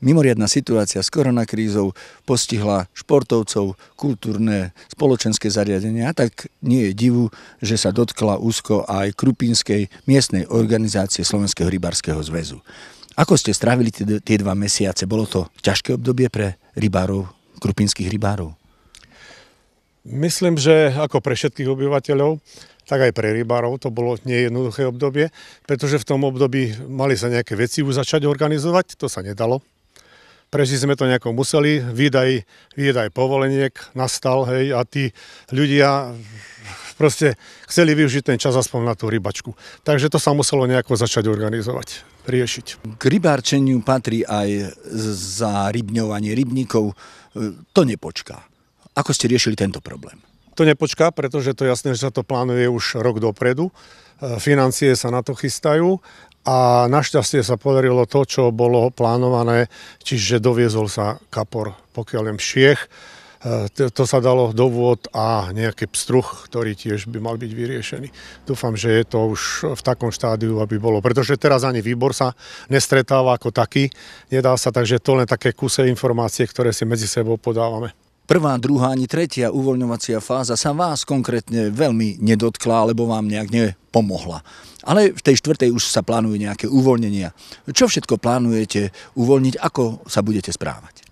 Mimoriadná situácia s koronakrízou postihla športovcov, kultúrne, spoločenské zariadenia tak nie je divu, že sa dotkla úzko aj Krupinskej miestnej organizácie Slovenského rybárskeho zväzu. Ako ste strávili tie dva mesiace? Bolo to ťažké obdobie pre rybárov, krupinských rybárov? Myslím, že ako pre všetkých obyvateľov, tak aj pre rybárov to bolo nejednoduché obdobie, pretože v tom období mali sa nejaké veci už začať organizovať, to sa nedalo prešli sme to nejako museli, výdaj, výdaj povoleniek nastal, hej, a tí ľudia proste chceli využiť ten čas aspoň na tú rybačku. Takže to sa muselo nejako začať organizovať, riešiť. K rybárčeniu patrí aj za rybňovanie rybníkov. To nepočká. Ako ste riešili tento problém? To nepočká, pretože to jasné, že sa to plánuje už rok dopredu e, financie sa na to chystajú a našťastie sa podarilo to, čo bolo plánované, čiže doviezol sa kapor, pokiaľ len šiech. E, to sa dalo dovôd a nejaký pstruh, ktorý tiež by mal byť vyriešený. Dúfam, že je to už v takom štádiu, aby bolo. Pretože teraz ani výbor sa nestretáva ako taký, nedá sa, takže to len také kuse informácie, ktoré si medzi sebou podávame prvá, druhá ani tretia uvoľňovacia fáza sa vás konkrétne veľmi nedotkla, alebo vám nejak nepomohla. Ale v tej štvrtej už sa plánujú nejaké uvoľnenia. Čo všetko plánujete uvoľniť, ako sa budete správať?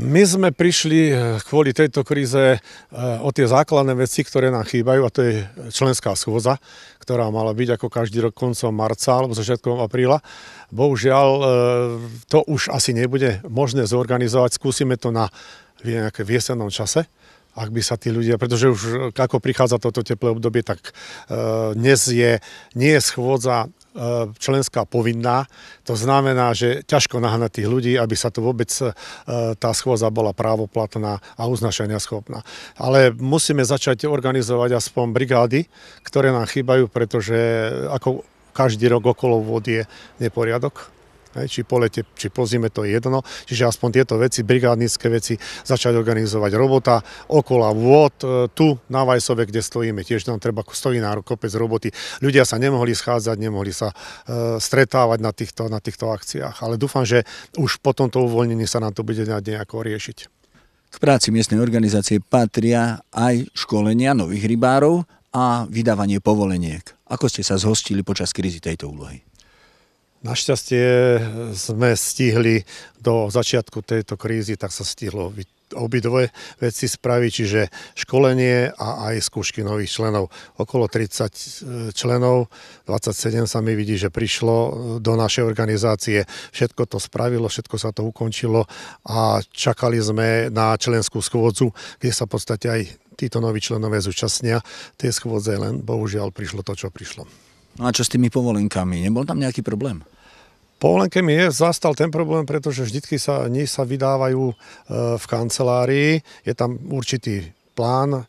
My sme prišli eh, kvôli tejto kríze eh, o tie základné veci, ktoré nám chýbajú, a to je členská schôza, ktorá mala byť ako každý rok koncom marca alebo začiatkom apríla. Bohužiaľ, eh, to už asi nebude možné zorganizovať. Skúsime to na nejaké v jesennom čase ak by sa tí ľudia, pretože už ako prichádza toto teplé obdobie, tak dnes je, nie je schôdza E, členská povinná. To znamená, že ťažko nahnať tých ľudí, aby sa tu vôbec e, tá schôza bola právoplatná a uznašania schopná. Ale musíme začať organizovať aspoň brigády, ktoré nám chýbajú, pretože ako každý rok okolo vody je neporiadok či po lete, či po zime, to je jedno. Čiže aspoň tieto veci, brigádnické veci, začať organizovať robota okolo vôd, e, tu na Vajsove, kde stojíme, tiež tam treba na kopec roboty. Ľudia sa nemohli schádzať, nemohli sa e, stretávať na týchto, na týchto akciách. Ale dúfam, že už po tomto uvoľnení sa nám to bude nejako riešiť. K práci miestnej organizácie patria aj školenia nových rybárov a vydávanie povoleniek. Ako ste sa zhostili počas krízy tejto úlohy? Našťastie eh, sme stihli do začiatku tejto krízy, tak sa stihlo obidve veci spraviť, čiže školenie a aj skúšky nových členov. Okolo 30 eh, členov, 27 sa mi vidí, že prišlo eh, do našej organizácie. Všetko to spravilo, všetko sa to ukončilo a čakali sme na členskú schôdzu, kde sa v podstate aj títo noví členové zúčastnia. Tie schôdze len bohužiaľ prišlo to, čo prišlo. No a čo s tými povolenkami? Nebol tam nejaký problém? Povolenke mi je, zastal ten problém, pretože vždycky sa, nie sa vydávajú e, v kancelárii. Je tam určitý plán e,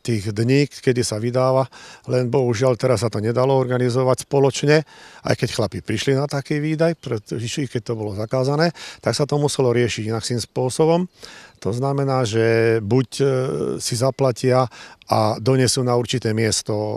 tých dní, kedy sa vydáva, len bohužiaľ teraz sa to nedalo organizovať spoločne, aj keď chlapi prišli na taký výdaj, pretože keď to bolo zakázané, tak sa to muselo riešiť inakým spôsobom. To znamená, že buď e, si zaplatia a donesú na určité miesto e,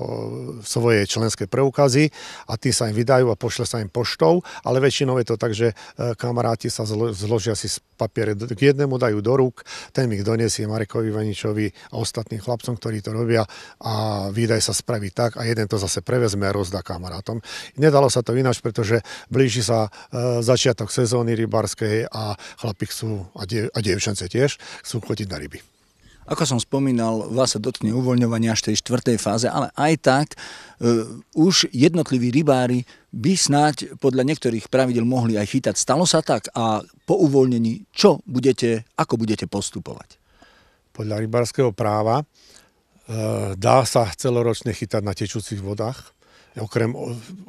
svoje členské preukazy a tí sa im vydajú a pošle sa im poštou, ale väčšinou je to tak, že kamaráti sa zložia si papiere k jednému, dajú do rúk, ten ich donesie Marekovi Vaničovi, a ostatným chlapcom, ktorí to robia a výdaj sa spraví tak a jeden to zase prevezme a rozdá kamarátom. Nedalo sa to ináč, pretože blíži sa e, začiatok sezóny rybárskej a chlapi chcú, a, a dievčance tiež, chcú chodiť na ryby. Ako som spomínal, vás sa dotkne uvoľňovanie až tej štvrtej fáze, ale aj tak e, už jednotliví rybári by snáď podľa niektorých pravidel mohli aj chytať. Stalo sa tak a po uvoľnení čo budete, ako budete postupovať? podľa rybárskeho práva e, dá sa celoročne chytať na tečúcich vodách, okrem,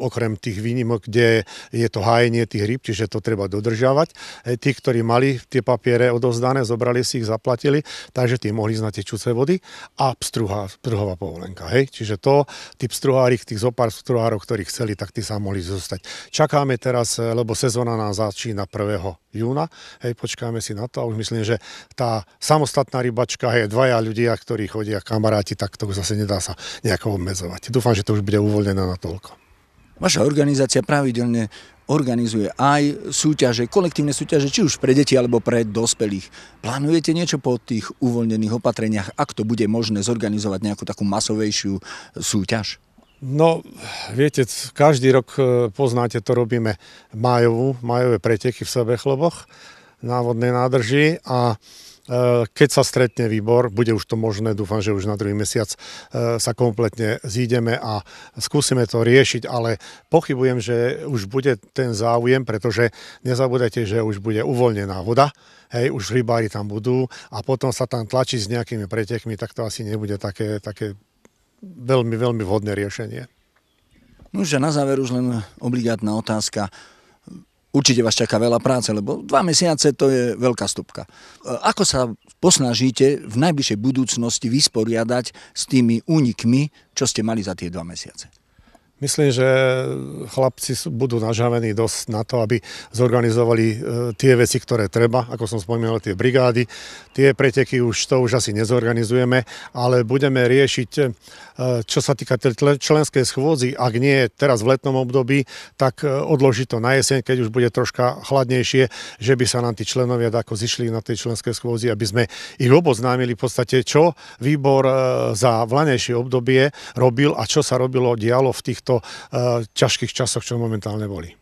okrem tých výnimok, kde je to hájenie tých rýb, čiže to treba dodržiavať. E, tí, ktorí mali tie papiere odovzdané, zobrali si ich, zaplatili, takže tie mohli ísť na tečúce vody a pstruha, pstruhová povolenka. Hej? Čiže to, tí pstruhári, tých zopár pstruhárov, ktorí chceli, tak tí sa mohli zostať. Čakáme teraz, lebo sezóna nám začína 1 júna. Hej, počkáme si na to a už myslím, že tá samostatná rybačka, je dvaja ľudia, ktorí chodia kamaráti, tak to zase nedá sa nejako obmedzovať. Dúfam, že to už bude uvoľnené na toľko. Vaša organizácia pravidelne organizuje aj súťaže, kolektívne súťaže, či už pre deti alebo pre dospelých. Plánujete niečo po tých uvoľnených opatreniach, ak to bude možné zorganizovať nejakú takú masovejšiu súťaž? No, viete, každý rok e, poznáte, to robíme majovú, majové preteky v sebe chloboch, návodné nádrži a e, keď sa stretne výbor, bude už to možné, dúfam, že už na druhý mesiac e, sa kompletne zídeme a skúsime to riešiť, ale pochybujem, že už bude ten záujem, pretože nezabudajte, že už bude uvoľnená voda, hej, už rybári tam budú a potom sa tam tlačiť s nejakými pretekmi, tak to asi nebude také, také veľmi, veľmi vhodné riešenie. No už na záver už len obligátna otázka. Určite vás čaká veľa práce, lebo dva mesiace to je veľká stupka. E, ako sa posnažíte v najbližšej budúcnosti vysporiadať s tými únikmi, čo ste mali za tie dva mesiace? Myslím, že chlapci budú nažavení dosť na to, aby zorganizovali e, tie veci, ktoré treba, ako som spomínal, tie brigády. Tie preteky už to už asi nezorganizujeme, ale budeme riešiť, e, čo sa týka členskej schôdzi, ak nie teraz v letnom období, tak e, odložiť to na jeseň, keď už bude troška chladnejšie, že by sa nám tí členovia ako zišli na tej členskej schôdzi, aby sme ich oboznámili v podstate, čo výbor za vlanejšie obdobie robil a čo sa robilo dialo v týchto týchto eh, ťažkých časoch, čo momentálne boli.